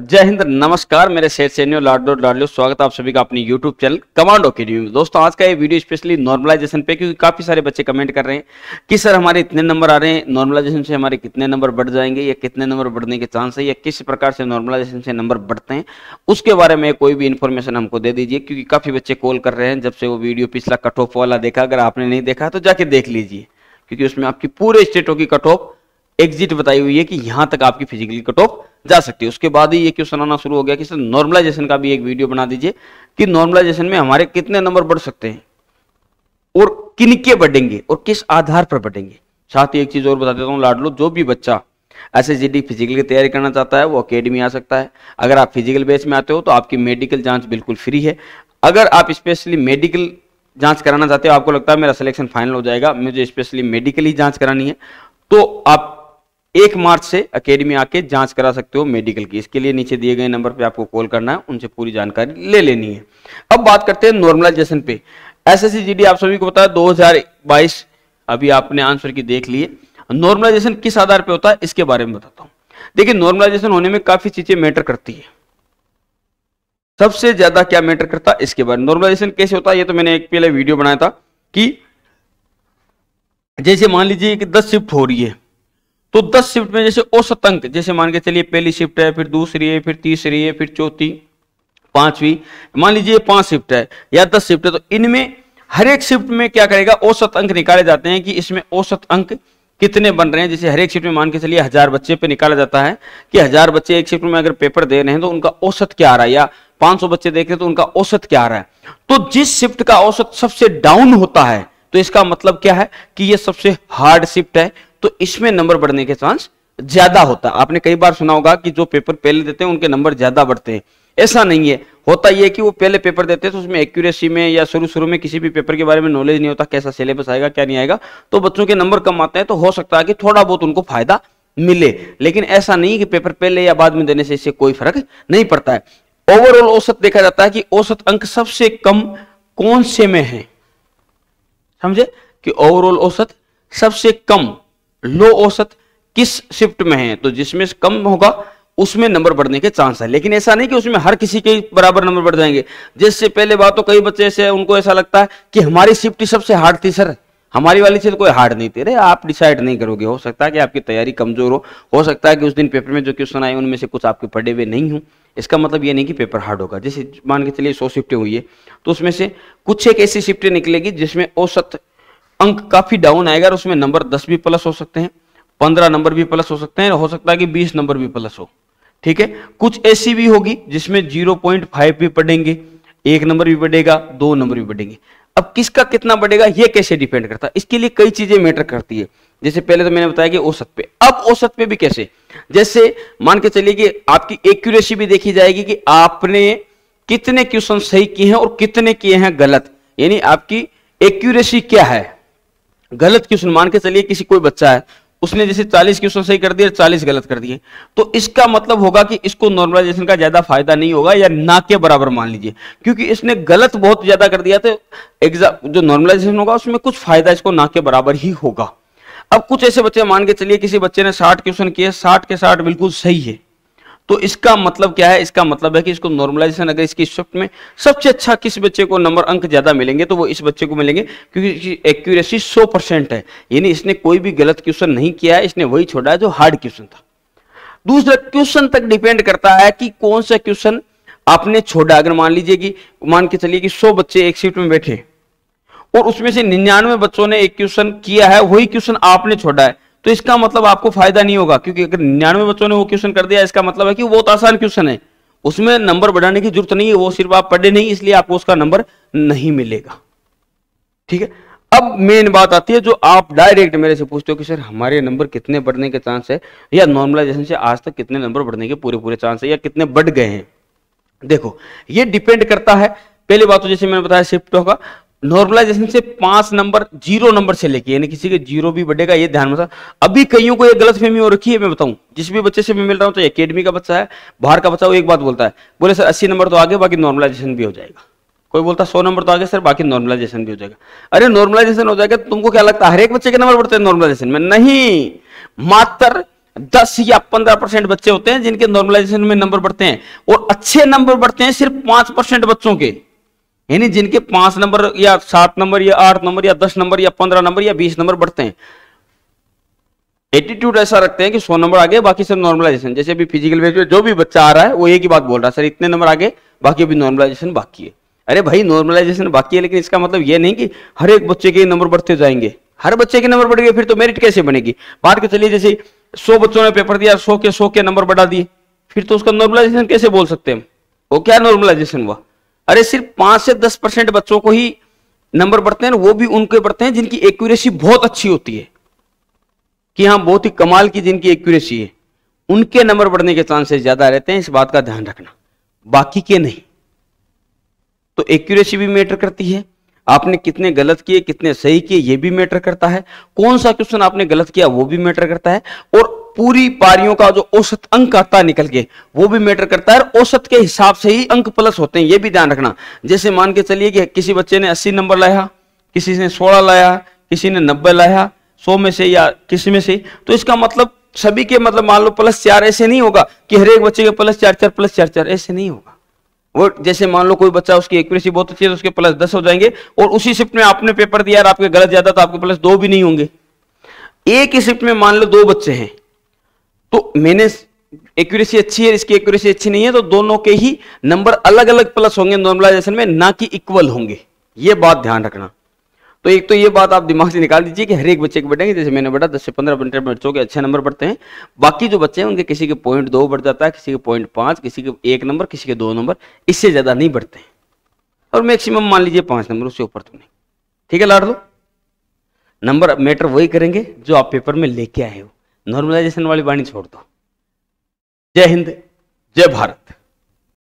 जय हिंद नमस्कार मेरे शेर सैन्यो लाडो लाडलो स्वागत आप सभी का अपनी यूट्यूब चैनल कमांडो के में दोस्तों आज का ये वीडियो स्पेशली नॉर्मलाइजेशन पे क्योंकि काफी सारे बच्चे कमेंट कर रहे हैं कि सर हमारे इतने नंबर आ रहे हैं नॉर्मलाइजेशन से हमारे कितने नंबर बढ़ जाएंगे या कितने नंबर बढ़ने के चांस है या किस प्रकार से नॉर्मलाइजेशन से नंबर बढ़ते हैं उसके बारे में कोई भी इन्फॉर्मेशन हमको दे दीजिए क्योंकि काफी बच्चे कॉल कर रहे हैं जब से वो वीडियो पिछला कट ऑफ वाला देखा अगर आपने नहीं देखा तो जाके देख लीजिए क्योंकि उसमें आपकी पूरे स्टेटों की कट ऑफ एग्जिट बताई हुई है कि यहाँ तक आपकी फिजिकली कट ऑफ जा सकती है उसके बाद ही ये क्वेश्चन आना शुरू हो गया कि सर नॉर्मलाइजेशन का भी एक वीडियो बना दीजिए कि नॉर्मलाइजेशन में हमारे कितने नंबर बढ़ सकते हैं और किन के बढ़ेंगे और किस आधार पर बढ़ेंगे साथ ही एक चीज और बता देता हूँ लाडलो जो भी बच्चा एस एस फिजिकल की तैयारी करना चाहता है वो अकेडमी आ सकता है अगर आप फिजिकल बेस में आते हो तो आपकी मेडिकल जांच बिल्कुल फ्री है अगर आप स्पेशली मेडिकल जांच कराना चाहते हो आपको लगता है मेरा सिलेक्शन फाइनल हो जाएगा मुझे स्पेशली मेडिकल ही जांच करानी है तो आप एक मार्च से अकेडमी आके जांच करा सकते हो मेडिकल की इसके लिए नीचे दिए गए नंबर पे आपको कॉल करना है उनसे पूरी जानकारी ले लेनी है अब बात करते हैं नॉर्मलाइजेशन पे एसएससी जीडी आप सभी को पता है 2022 अभी आपने आंसर की देख लिए नॉर्मलाइजेशन किस आधार पे होता है इसके बारे में बताता हूं देखिए नॉर्मलाइजेशन होने में काफी चीजें मैटर करती है सबसे ज्यादा क्या मैटर करता है इसके बारे में नॉर्मलाइजेशन कैसे होता है ये तो मैंने एक पहले वीडियो बनाया था कि जैसे मान लीजिए कि दस शिफ्ट हो रही है तो 10 शिफ्ट में जैसे औसत अंक जैसे मान के चलिए पहली शिफ्ट है फिर दूसरी है फिर तीसरी है फिर चौथी पांचवी मान लीजिए पांच शिफ्ट है या दस शिफ्ट है तो इनमें हर एक शिफ्ट में क्या करेगा औसत अंक निकाले जाते हैं कि इसमें औसत अंक कितने बन रहे हैं जैसे हर एक शिफ्ट में मान के चलिए हजार बच्चे पे निकाला जाता है कि हजार बच्चे एक शिफ्ट में अगर पेपर दे रहे हैं तो उनका औसत क्या आ रहा है या 500 बच्चे देख रहे हैं तो उनका औसत क्या आ रहा है तो जिस शिफ्ट का औसत सबसे डाउन होता है तो इसका मतलब क्या है कि यह सबसे हार्ड शिफ्ट है तो इसमें नंबर बढ़ने के चांस ज्यादा होता है आपने कई बार सुना होगा कि जो पेपर पहले देते हैं उनके नंबर ज्यादा बढ़ते हैं ऐसा नहीं है होता यह कि वो पहले पेपर देते हैं तो उसमें एक्यूरेसी में या शुरू शुरू में किसी भी पेपर के बारे में नॉलेज नहीं होता कैसा सिलेबस आएगा क्या नहीं आएगा तो बच्चों के नंबर कम आते हैं तो हो सकता है कि थोड़ा बहुत उनको फायदा मिले लेकिन ऐसा नहीं कि पेपर पहले या बाद में देने से इससे कोई फर्क नहीं पड़ता है ओवरऑल औसत देखा जाता है कि औसत अंक सबसे कम कौन से में है समझे कि ओवरऑल औसत सबसे कम लो औसत किस शिफ्ट में है तो जिसमें कम होगा उसमें नंबर बढ़ने के चांस है लेकिन ऐसा नहीं कि उसमें हर किसी के बराबर नंबर बढ़ जाएंगे जिससे पहले बात तो कई बच्चे ऐसे उनको ऐसा लगता है कि हमारी शिफ्ट सबसे हार्ड थी सर हमारी वाली चीज कोई हार्ड नहीं थी रे आप डिसाइड नहीं करोगे हो सकता है कि आपकी तैयारी कमजोर हो हो सकता है कि उस दिन पेपर में जो क्वेश्चन आए उनमें से कुछ आपके पढ़े हुए नहीं हूं इसका मतलब ये नहीं कि पेपर हार्ड होगा जैसे मान के चलिए सौ शिफ्टें हुई है तो उसमें से कुछ एक ऐसी शिफ्टें निकलेगी जिसमें औसत अंक काफी डाउन आएगा और उसमें नंबर दस भी प्लस हो सकते हैं पंद्रह नंबर भी प्लस हो सकते हैं हो सकता है कि बीस नंबर भी प्लस हो ठीक है कुछ ऐसी भी होगी जिसमें जीरो पॉइंट फाइव भी पड़ेंगे एक नंबर भी बढ़ेगा दो नंबर भी बढ़ेंगे अब किसका कितना बढ़ेगा यह कैसे डिपेंड करता है इसके लिए कई चीजें मैटर करती है जैसे पहले तो मैंने बताया कि औसत पे अब औसत पे भी कैसे जैसे मान के चलिए कि आपकी एक्यूरेसी भी देखी जाएगी कि आपने कितने क्वेश्चन सही किए हैं और कितने किए हैं गलत यानी आपकी एक्यूरेसी क्या है गलत क्वेश्चन मान के चलिए किसी कोई बच्चा है उसने जैसे 40 क्वेश्चन सही कर दिए 40 गलत कर दिए तो इसका मतलब होगा कि इसको नॉर्मलाइजेशन का ज्यादा फायदा नहीं होगा या ना के बराबर मान लीजिए क्योंकि इसने गलत बहुत ज्यादा कर दिया तो एग्जाम जो नॉर्मलाइजेशन होगा उसमें कुछ फायदा इसको ना के बराबर ही होगा अब कुछ ऐसे बच्चे मान के चलिए किसी बच्चे ने साठ क्वेश्चन किए साठ के साठ बिल्कुल सही है तो इसका मतलब क्या है इसका मतलब है कि इसको नॉर्मलाइजेशन अगर इसकी शिफ्ट में सबसे अच्छा किस बच्चे को नंबर अंक ज्यादा मिलेंगे तो वो इस बच्चे को मिलेंगे क्योंकि एक्यूरेसी 100 परसेंट है यानी इसने कोई भी गलत क्वेश्चन नहीं किया है इसने वही छोड़ा है जो हार्ड क्वेश्चन था दूसरा क्वेश्चन तक डिपेंड करता है कि कौन सा क्वेश्चन आपने छोड़ा अगर मान लीजिए कि मान के चलिए कि सौ बच्चे एक सीट में बैठे और उसमें से निन्यानवे बच्चों ने एक क्वेश्चन किया है वही क्वेश्चन आपने छोड़ा है तो इसका मतलब आपको फायदा नहीं होगा क्योंकि अगर निन्यानवे बच्चों ने वो क्वेश्चन कर दिया इसका मतलब है कि बहुत तो आसान क्वेश्चन है उसमें नंबर बढ़ाने की जरूरत नहीं है वो सिर्फ आप पढ़े नहीं इसलिए आपको उसका नंबर नहीं मिलेगा ठीक है अब मेन बात आती है जो आप डायरेक्ट मेरे से पूछते हो कि सर हमारे नंबर कितने बढ़ने के चांस है या नॉर्मलाइजेशन से आज तक कितने नंबर बढ़ने के पूरे पूरे चांस है या कितने बढ़ गए हैं देखो ये डिपेंड करता है पहली बात तो जैसे मैंने बताया शिफ्ट होगा नॉर्मलाइजेशन से पांच नंबर जीरो नंबर से लेके यानी किसी के जीरो भी बढ़ेगा ये ध्यान में अभी कईयों को ये गलत फहमी हो रखी है मैं बताऊं जिस भी बच्चे से मैं मिल रहा हूं तो अकेडमी का बच्चा है बाहर का बच्चा वो एक बात बोलता है बोले सर अस्सी नंबर तो आगे बाकी नॉर्मलाइजेशन भी हो जाएगा कोई बोलता सौ नंबर तो आगे सर बाकी नॉर्मलाइजेशन भी हो जाएगा अरे नॉर्मलाइजेशन हो जाएगा तुमको क्या लगता है हर एक बच्चे के नंबर बढ़ते हैं नॉर्मलाइजेशन में नहीं मात्र दस या पंद्रह परसेंट बच्चे होते हैं जिनके नॉर्मलाइजेशन में नंबर बढ़ते हैं और अच्छे नंबर बढ़ते हैं सिर्फ पांच परसेंट बच्चों के यानी जिनके पांच नंबर या सात नंबर या आठ नंबर या दस नंबर या पंद्रह नंबर या बीस नंबर बढ़ते हैं एटीट्यूड ऐसा रखते हैं कि सौ नंबर आगे बाकी सब नॉर्मलाइजेशन जैसे अभी फिजिकल में जो भी बच्चा आ रहा है वो एक ही बात बोल रहा है सर इतने नंबर आगे बाकी अभी नॉर्मलाइजेशन बाकी है अरे भाई नॉर्मलाइजेशन बाकी है लेकिन इसका मतलब ये नहीं कि हर एक बच्चे के नंबर बढ़ते जाएंगे हर बच्चे के नंबर बढ़ गए फिर तो मेरिट कैसे बनेगी बात के चलिए जैसे सौ बच्चों ने पेपर दिया सौ के सौ के नंबर बढ़ा दिए फिर तो उसका नॉर्मलाइजेशन कैसे बोल सकते हैं वो क्या नॉर्मलाइजेशन हुआ अरे सिर्फ पांच से दस परसेंट बच्चों को ही नंबर बढ़ते हैं वो भी उनके बढ़ते हैं जिनकी एक्यूरेसी बहुत अच्छी होती है कि हाँ बहुत ही कमाल की जिनकी एक्यूरेसी है उनके नंबर बढ़ने के चांसेस ज्यादा रहते हैं इस बात का ध्यान रखना बाकी के नहीं तो एक्यूरेसी भी मैटर करती है आपने कितने गलत किए कितने सही किए ये भी मैटर करता है कौन सा क्वेश्चन आपने गलत किया वो भी मैटर करता है और पूरी पारियों का जो औसत अंक आता है निकल के वो भी मैटर करता है औसत के हिसाब से ही अंक प्लस होते हैं ये भी ध्यान रखना जैसे मान के चलिए कि किसी बच्चे ने अस्सी नंबर लाया किसी ने सोलह लाया किसी ने नब्बे लाया सौ में से या किसी में से तो इसका मतलब सभी के मतलब मान लो प्लस चार ऐसे नहीं होगा कि हर एक बच्चे के प्लस चार चार प्लस चार चार ऐसे नहीं होगा वो जैसे मान लो कोई बच्चा उसकी एक्यूरेसी बहुत अच्छी है तो उसके प्लस दस हो जाएंगे और उसी शिफ्ट में आपने पेपर दिया और आपके गलत ज्यादा तो आपके प्लस दो भी नहीं होंगे एक ही शिफ्ट में मान लो दो बच्चे हैं तो मैंने एक्यूरेसी अच्छी है इसकी एक्यूरेसी अच्छी नहीं है तो दोनों के ही नंबर अलग अलग प्लस होंगे नॉर्मलाइजेशन में ना कि इक्वल होंगे ये बात ध्यान रखना तो एक तो ये बात आप दिमाग से निकाल दीजिए कि हर एक बच्चे के बैठेंगे जैसे मैंने बैठा दस से पंद्रह में बच्चों के अच्छे नंबर बढ़ते हैं बाकी जो बच्चे हैं उनके किसी के पॉइंट दो बढ़ जाता है किसी के पॉइंट पांच किसी के एक नंबर किसी के दो नंबर इससे ज़्यादा नहीं बढ़ते हैं और मैक्सिमम मान लीजिए पांच नंबर उससे ऊपर तो नहीं ठीक है लाड़ दो नंबर मैटर वही करेंगे जो आप पेपर में लेके आए हो नॉर्मलाइजेशन वाली वाणी छोड़ दो जय हिंद जय भारत